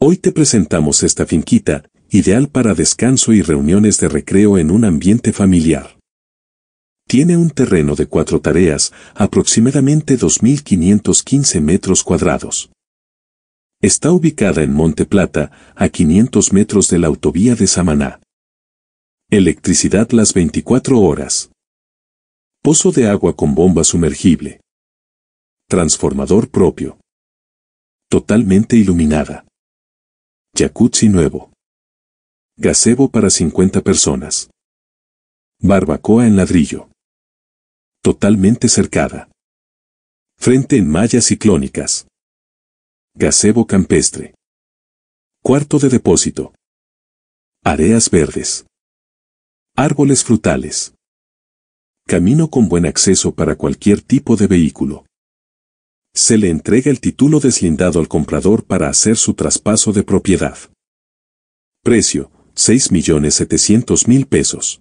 Hoy te presentamos esta finquita, ideal para descanso y reuniones de recreo en un ambiente familiar. Tiene un terreno de cuatro tareas, aproximadamente 2.515 metros cuadrados. Está ubicada en Monte Plata, a 500 metros de la autovía de Samaná. Electricidad las 24 horas. Pozo de agua con bomba sumergible. Transformador propio. Totalmente iluminada. Jacuzzi nuevo. Gazebo para 50 personas. Barbacoa en ladrillo. Totalmente cercada. Frente en mallas ciclónicas. Gazebo campestre. Cuarto de depósito. Areas verdes. Árboles frutales. Camino con buen acceso para cualquier tipo de vehículo se le entrega el título deslindado al comprador para hacer su traspaso de propiedad. Precio, 6.700.000 pesos.